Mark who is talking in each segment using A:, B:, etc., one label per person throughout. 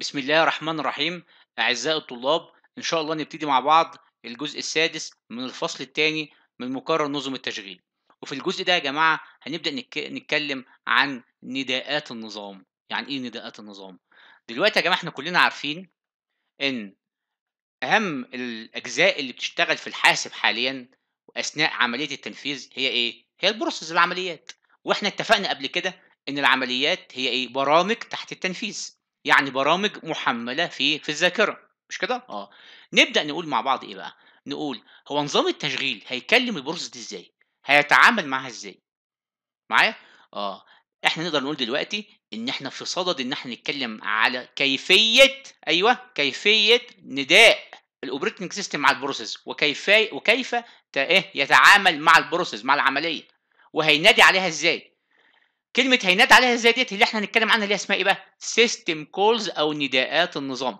A: بسم الله الرحمن الرحيم أعزائي الطلاب إن شاء الله نبتدي مع بعض الجزء السادس من الفصل الثاني من مقرر نظم التشغيل وفي الجزء ده يا جماعة هنبدأ نتكلم عن نداءات النظام يعني إيه نداءات النظام دلوقتي يا جماعة إحنا كلنا عارفين إن أهم الأجزاء اللي بتشتغل في الحاسب حاليا وأثناء عملية التنفيذ هي إيه؟ هي البروسيس العمليات وإحنا اتفقنا قبل كده إن العمليات هي إيه؟ برامج تحت التنفيذ يعني برامج محمله في في الذاكره مش كده اه نبدا نقول مع بعض ايه بقى نقول هو نظام التشغيل هيكلم البروسيس دي ازاي هيتعامل معاها ازاي معايا اه احنا نقدر نقول دلوقتي ان احنا في صدد ان احنا نتكلم على كيفيه ايوه كيفيه نداء الاوبريتنج سيستم مع البروسيس وكيف وكيف ايه يتعامل مع البروسيس مع العمليه وهينادي عليها ازاي كلمه هيناد عليها ازاي ديت اللي احنا هنتكلم عنها اللي اسمها ايه بقى سيستم كولز او نداءات النظام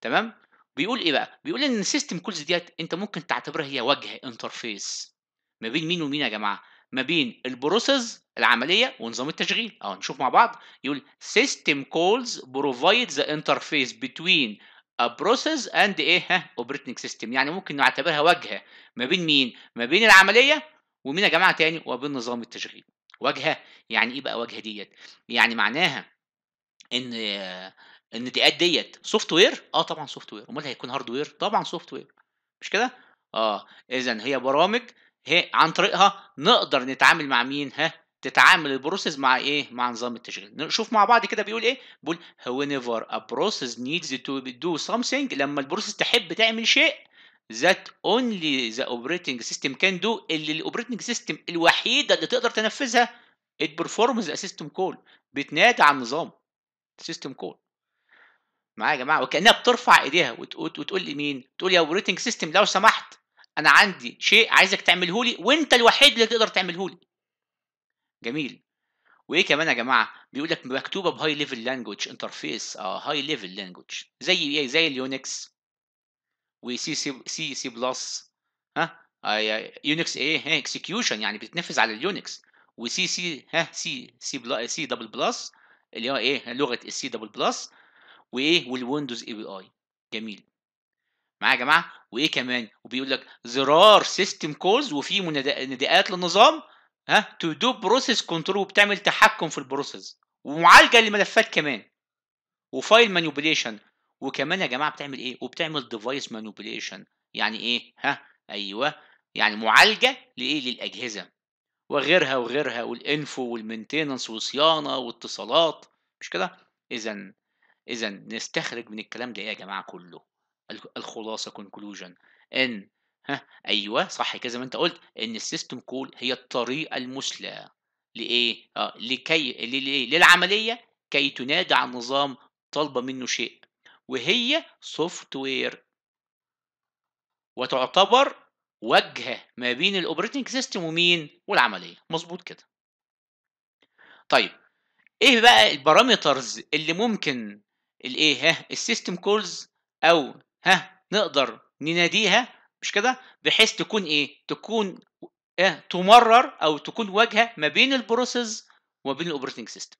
A: تمام بيقول ايه بقى بيقول ان السيستم كولز ديت انت ممكن تعتبرها هي وجه انترفيس ما بين مين ومين يا جماعه ما بين البروسيس العمليه ونظام التشغيل اه نشوف مع بعض يقول سيستم كولز بروفايد ذا انترفيس بتوين a process and ايه ها operating system يعني ممكن نعتبرها واجهه ما بين مين ما بين العمليه ومين يا جماعه تاني وما بين نظام التشغيل واجهه يعني ايه بقى واجهه ديت يعني معناها ان اد ديت سوفت وير اه طبعا سوفت وير امال هيكون هارد وير طبعا سوفت وير مش كده اه اذا هي برامج هي عن طريقها نقدر نتعامل مع مين ها تتعامل البروسيس مع ايه مع نظام التشغيل نشوف مع بعض كده بيقول ايه بيقول نيفر ا بروسيس نيدز تو دو سمثينج لما البروسيس تحب تعمل شيء ذات اونلي ذا اوبريتنج سيستم كان دو اللي الاوبريتنج سيستم الوحيده اللي تقدر تنفذها ات بيرفورمز ا سيستم كول بتنادى على النظام سيستم كول معايا يا جماعه وكانها بترفع ايديها وتقول لمين؟ تقول يا اوبريتنج سيستم لو سمحت انا عندي شيء عايزك تعمله لي وانت الوحيد اللي تقدر تعمله لي جميل وايه كمان يا جماعه بيقول لك مكتوبه بهاي ليفل لانجوج انترفيس اه هاي ليفل لانجوج زي ايه زي اليونكس وسي سي سي سي بلس ها يونكس ايه اكسكيوشن يعني بتتنفذ على اليونكس وسي سي ها سي سي سي دبل بلس اللي هو ايه لغه السي دبل بلس وايه والويندوز اي بي اي جميل معايا يا جماعه وايه كمان وبيقول لك زرار سيستم كولز وفي نداءات للنظام ها تو دو بروسيس كنترول وبتعمل تحكم في البروسيس ومعالجه للملفات كمان وفايل مانيبيوليشن وكمان يا جماعه بتعمل ايه وبتعمل ديفايس مانيبيوليشن يعني ايه ها ايوه يعني معالجه لايه للاجهزه وغيرها وغيرها والانفو والمينتيننس وصيانه واتصالات مش كده اذا اذا نستخرج من الكلام ده ايه يا جماعه كله الخلاصه كونكلوجن ان ها ايوه صح كده زي ما انت قلت ان السيستم كول هي الطريقه المثلى لايه اه لكي للعمليه كي تنادى عن نظام طالبه منه شيء وهي سوفت وير وتعتبر وجهه ما بين الاوبريتنج سيستم ومين والعمليه مظبوط كده طيب ايه بقى البارامترز اللي ممكن الايه ها السيستم كولز او ها نقدر نناديها مش كده بحيث تكون ايه تكون اه تمرر او تكون واجهه ما بين البروسيس وما بين الاوبريتنج سيستم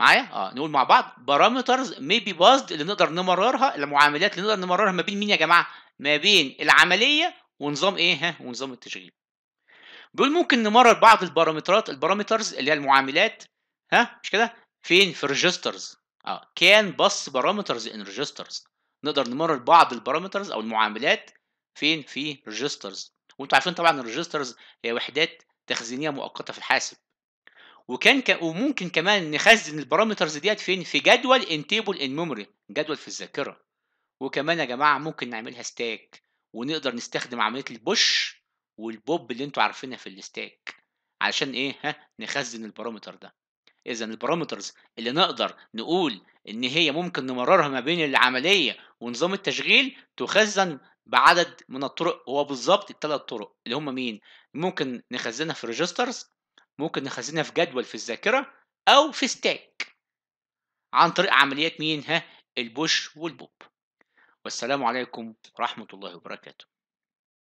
A: معايا اه نقول مع بعض بارامترز مي بي بازد اللي نقدر نمررها المعاملات اللي نقدر نمررها ما بين مين يا جماعه ما بين العمليه ونظام ايه ها ونظام التشغيل بيقول ممكن نمرر بعض البارامترات البارامترز اللي هي المعاملات ها مش كده فين في ريجسترز اه كان بس بارامترز ان ريجسترز نقدر نمرر بعض البارامترز او المعاملات فين في ريجسترز وانتوا عارفين طبعا الريجسترز هي وحدات تخزينيه مؤقته في الحاسب وكان ك... وممكن كمان نخزن البارامترز ديت فين في جدول ان تيبل ان ميموري جدول في الذاكره وكمان يا جماعه ممكن نعملها ستاك ونقدر نستخدم عمليه البوش والبوب اللي انتوا عارفينها في الستاك علشان ايه ها نخزن البارامتر ده اذا البارامترز اللي نقدر نقول ان هي ممكن نمررها ما بين العمليه ونظام التشغيل تخزن بعدد من الطرق هو بالظبط الثلاث طرق اللي هم مين ممكن نخزنها في ريجسترز ممكن نخزنها في جدول في الذاكره او في ستاك عن طريق عمليات مين ها البوش والبوب والسلام عليكم ورحمه الله وبركاته